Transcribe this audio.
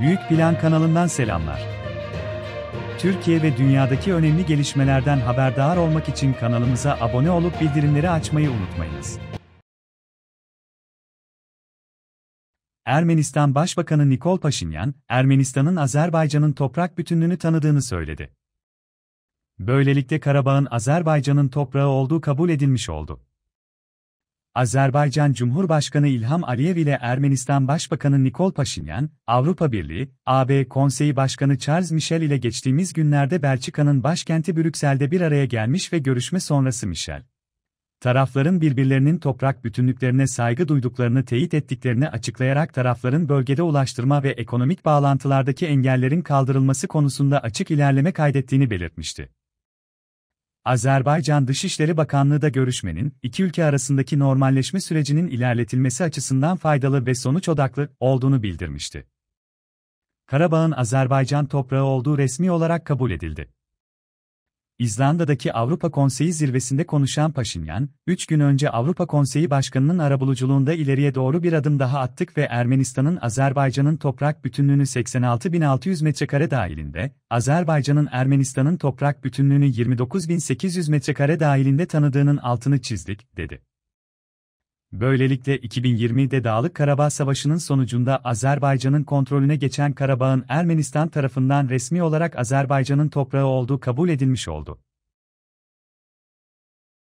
Büyük Plan kanalından selamlar. Türkiye ve dünyadaki önemli gelişmelerden haberdar olmak için kanalımıza abone olup bildirimleri açmayı unutmayınız. Ermenistan Başbakanı Nikol Paşinyan, Ermenistan'ın Azerbaycan'ın toprak bütünlüğünü tanıdığını söyledi. Böylelikle Karabağ'ın Azerbaycan'ın toprağı olduğu kabul edilmiş oldu. Azerbaycan Cumhurbaşkanı İlham Aliyev ile Ermenistan Başbakanı Nikol Paşinyan, Avrupa Birliği, AB Konseyi Başkanı Charles Michel ile geçtiğimiz günlerde Belçika'nın başkenti Brüksel'de bir araya gelmiş ve görüşme sonrası Michel, tarafların birbirlerinin toprak bütünlüklerine saygı duyduklarını teyit ettiklerini açıklayarak tarafların bölgede ulaştırma ve ekonomik bağlantılardaki engellerin kaldırılması konusunda açık ilerleme kaydettiğini belirtmişti. Azerbaycan Dışişleri Bakanlığı da görüşmenin, iki ülke arasındaki normalleşme sürecinin ilerletilmesi açısından faydalı ve sonuç odaklı olduğunu bildirmişti. Karabağ'ın Azerbaycan toprağı olduğu resmi olarak kabul edildi. İzlanda'daki Avrupa Konseyi zirvesinde konuşan Paşinyan, 3 gün önce Avrupa Konseyi Başkanı'nın arabuluculuğunda ileriye doğru bir adım daha attık ve Ermenistan'ın Azerbaycan'ın toprak bütünlüğünü 86.600 metrekare dahilinde, Azerbaycan'ın Ermenistan'ın toprak bütünlüğünü 29.800 metrekare dahilinde tanıdığının altını çizdik, dedi. Böylelikle 2020'de Dağlık Karabağ Savaşı'nın sonucunda Azerbaycan'ın kontrolüne geçen Karabağ'ın Ermenistan tarafından resmi olarak Azerbaycan'ın toprağı olduğu kabul edilmiş oldu.